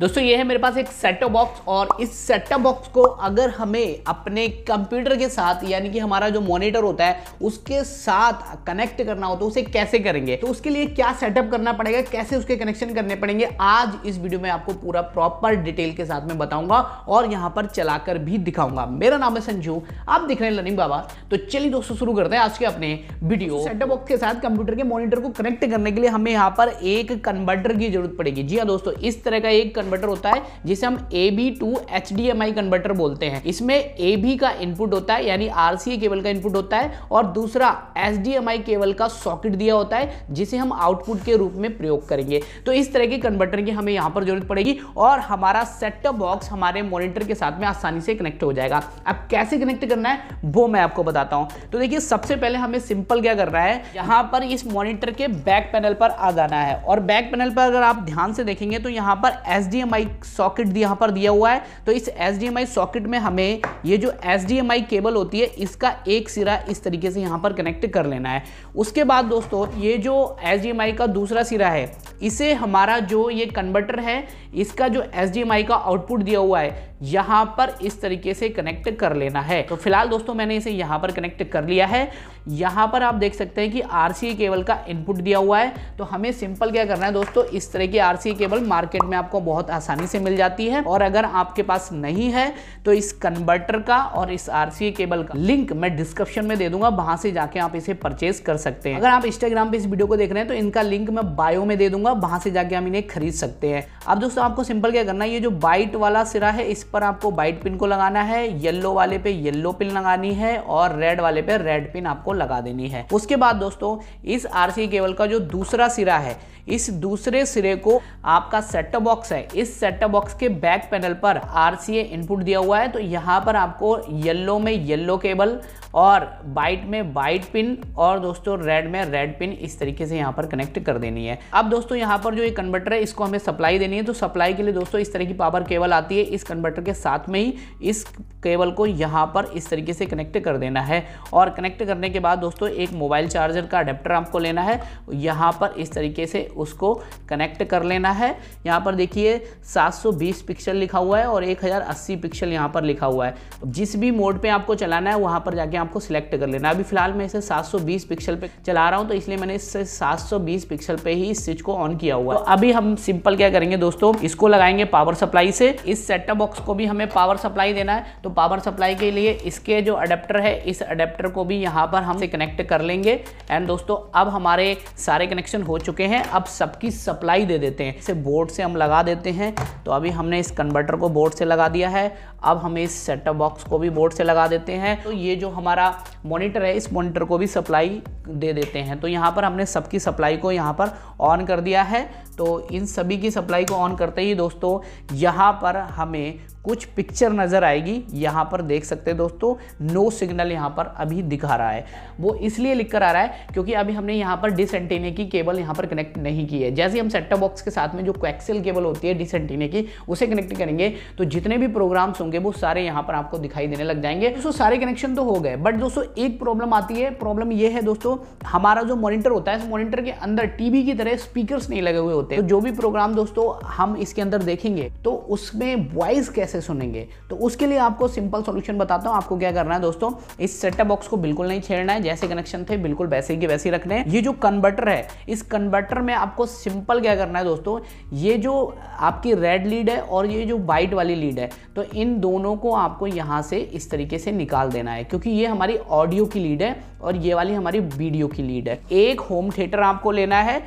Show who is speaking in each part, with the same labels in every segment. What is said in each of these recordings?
Speaker 1: दोस्तों ये है मेरे पास एक सेटअप बॉक्स और इस सेटअप बॉक्स को अगर हमें अपने कंप्यूटर के साथ यानी कि हमारा जो मॉनिटर होता है उसके साथ कनेक्ट करना हो तो उसे कैसे करेंगे तो उसके लिए क्या सेटअप करना पड़ेगा कैसे उसके कनेक्शन करने पड़ेंगे आज इस वीडियो में आपको पूरा प्रॉपर डिटेल के साथ में बताऊंगा और यहाँ पर चलाकर भी दिखाऊंगा मेरा नाम है संजू आप दिख रहे हैं लर्निंग बाबा तो चलिए दोस्तों शुरू करते हैं आज के अपने वीडियो सेटअप बॉक्स के साथ कंप्यूटर के मॉनिटर को कनेक्ट करने के लिए हमें यहाँ पर एक कन्वर्टर की जरूरत पड़ेगी जी हाँ दोस्तों इस तरह का एक कन्वर्टर होता है जिसे हम A V to H D M I converter बोलते हैं इसमें ए बी का इनपुट होता है यानी आर सी ए केबल का इनपुट होता है और दूसरा H D M I cable का सॉकेट दिया होता है जिसे हम आउटपुट के रूप में प्रयोग करेंगे तो इस तरह के कन्वर्टर की हमें यहाँ पर जरूरत पड़ेगी और हमारा सेटअप बॉक्स हमारे मॉनिटर के साथ में आसानी से कनेक्ट हो जाएगा अब कैसे कनेक्ट करना है वो मैं आपको बताता हूँ तो देखिए सबसे पहले हमें सिंपल क्या कर रहा है यहाँ पर इस मॉनिटर के बैक पैनल पर आ जाना है और बैक पैनल पर अगर आप ध्यान से देखेंगे तो यहाँ पर एस HDMI सॉकेट यहाँ पर दिया हुआ है तो इस HDMI सॉकेट में हमें ये जो HDMI केबल होती है इसका एक सिरा इस तरीके से यहाँ पर कनेक्ट कर लेना है उसके बाद दोस्तों ये जो HDMI का दूसरा सिरा है इसे हमारा जो ये कन्वर्टर है इसका जो HDMI का आउटपुट दिया हुआ है यहाँ पर इस तरीके से कनेक्ट कर लेना है तो फिलहाल दोस्तों मैंने इसे यहाँ पर कनेक्ट कर लिया है यहाँ पर आप देख सकते हैं कि आर केबल का इनपुट दिया हुआ है तो हमें सिंपल क्या करना है दोस्तों इस तरह की आर केबल मार्केट में आपको बहुत बहुत आसानी से मिल जाती है और अगर आपके पास नहीं है तो इस कन्वर्टर का और इस आर केबल का लिंक मैं डिस्क्रिप्शन में दे दूंगा वहां से जाके आप इसे परचेज कर सकते हैं अगर आप इंस्टाग्राम पे इस वीडियो को देख रहे हैं तो इनका लिंक मैं बायो में दे दूंगा वहां से जाके हम इन्हें खरीद सकते हैं अब दोस्तों आपको सिंपल क्या करना है ये जो बाइट वाला सिरा है इस पर आपको बाइट पिन को लगाना है येल्लो वाले पे येल्लो पिन लगानी है और रेड वाले पे रेड पिन आपको लगा देनी है उसके बाद दोस्तों इस आरसी केबल का जो दूसरा सिरा है इस दूसरे सिरे को आपका सेट बॉक्स है इस सेटअप बॉक्स के बैक पैनल पर आर इनपुट दिया हुआ है तो यहाँ पर आपको येल्लो में येल्लो केबल और वाइट में वाइट पिन और दोस्तों रेड में रेड पिन इस तरीके से यहाँ पर कनेक्ट कर देनी है अब दोस्तों यहाँ पर जो ये कन्वर्टर है इसको हमें सप्लाई देनी है तो सप्लाई के लिए दोस्तों इस तरह की पावर केबल आती है इस कन्वर्टर के साथ में ही इस केबल को यहाँ पर इस तरीके से कनेक्ट कर देना है और कनेक्ट करने के बाद दोस्तों एक मोबाइल चार्जर का अडेप्टर आपको लेना है यहाँ पर इस तरीके से उसको कनेक्ट कर लेना है यहाँ पर देखिए 720 पिक्सल लिखा हुआ है और 1080 पिक्सल यहाँ पर लिखा हुआ है जिस भी मोड पे आपको चलाना है वहाँ पर जाके आपको सिलेक्ट कर लेना अभी फिलहाल मैं इसे 720 पिक्सल पे चला रहा हूँ तो इसलिए मैंने इससे 720 पिक्सल पे ही इस स्विच को ऑन किया हुआ है तो अभी हम सिंपल क्या करेंगे दोस्तों इसको लगाएंगे पावर सप्लाई से इस सेटअप बॉक्स को भी हमें पावर सप्लाई देना है तो पावर सप्लाई के लिए इसके जो अडेप्टर है इस अडेप्टर को भी यहाँ पर हम कनेक्ट कर लेंगे एंड दोस्तों अब हमारे सारे कनेक्शन हो चुके हैं अब सबकी सप्लाई दे देते हैं इसे बोर्ड से हम लगा देते हैं हैं तो अभी हमने इस कन्वर्टर को बोर्ड से लगा दिया है अब हम इस सेटअप बॉक्स को भी बोर्ड से लगा देते हैं तो ये जो हमारा मॉनिटर है इस मॉनिटर को भी सप्लाई दे देते हैं तो यहाँ पर हमने सबकी सप्लाई को यहाँ पर ऑन कर दिया है तो इन सभी की सप्लाई को ऑन करते ही दोस्तों यहाँ पर हमें कुछ पिक्चर नज़र आएगी यहाँ पर देख सकते हैं दोस्तों नो सिग्नल यहाँ पर अभी दिखा रहा है वो इसलिए लिख कर आ रहा है क्योंकि अभी हमने यहाँ पर डिसएंटेने की केबल यहाँ पर कनेक्ट नहीं की है जैसे हम सेटअप बॉक्स के साथ में जो क्वेक्सल केबल होती है डिसएंटेने की उसे कनेक्ट करेंगे तो जितने भी प्रोग्राम्स होंगे वो सारे यहाँ पर आपको दिखाई देने लग जाएंगे दोस्तों सारे कनेक्शन तो हो गए बट दोस्तों एक प्रॉब्लम आती है प्रॉब्लम ये है दोस्तों हमारा जो मॉनिटर होता है इस मॉनिटर के अंदर टीवी की तरह स्पीकर नहीं लगे हुए होते तो जो भी प्रोग्राम दोस्तों हम इसके अंदर देखेंगे तो उसमें वॉइस कैसे कैसे सुनेंगे तो उसके लिए आपको सिंपल सोल्यूशन बताता हूँ आपको क्या करना है दोस्तों इस सेटअप बॉक्स को बिल्कुल नहीं छेड़ना है जैसे कनेक्शन थे बिल्कुल वैसे ही वैसे ही रखने ये जो कन्वर्टर है इस कन्वर्टर में आपको सिंपल क्या करना है दोस्तों ये जो आपकी रेड लीड है और ये जो वाइट वाली लीड है तो इन दोनों को आपको यहाँ से इस तरीके से निकाल देना है क्योंकि ये हमारी ऑडियो की लीड है और ये वाली हमारी वीडियो की लीड है एक होम थिएटर आपको लेना है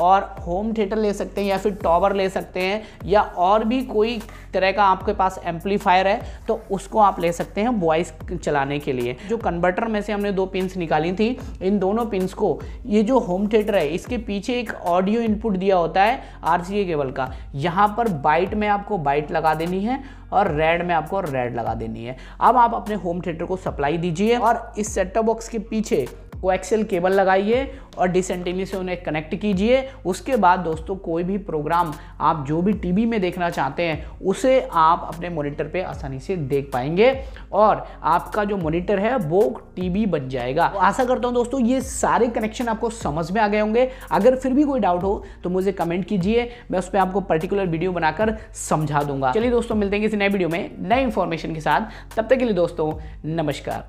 Speaker 1: और होम थिएटर ले सकते हैं या फिर टॉवर ले सकते हैं या और भी कोई तरह का आपके पास एम्पलीफायर है तो उसको आप ले सकते हैं वॉइस चलाने के लिए जो कन्वर्टर में से हमने दो पिंस निकाली थी इन दोनों पिंस को ये जो होम थिएटर है इसके पीछे एक ऑडियो इनपुट दिया होता है आर केबल का यहाँ पर बाइट में आपको बाइट लगा देनी है और रेड में आपको रेड लगा देनी है अब आप अपने होम थिएटर को सप्लाई दीजिए और इस सेट बॉक्स के पीछे पीछे एक्सेल केबल लगाइए और डिसेंटेनी से उन्हें कनेक्ट कीजिए उसके बाद दोस्तों कोई भी प्रोग्राम आप जो भी टीवी में देखना चाहते हैं उसे आप अपने मॉनिटर पे आसानी से देख पाएंगे और आपका जो मॉनिटर है वो टीवी बन जाएगा तो आशा करता हूँ दोस्तों ये सारे कनेक्शन आपको समझ में आ गए होंगे अगर फिर भी कोई डाउट हो तो मुझे कमेंट कीजिए मैं उस पर आपको पर्टिकुलर वीडियो बनाकर समझा दूंगा चलिए दोस्तों मिलते हैं किसी नए वीडियो में नए इन्फॉर्मेशन के साथ तब तक के लिए दोस्तों नमस्कार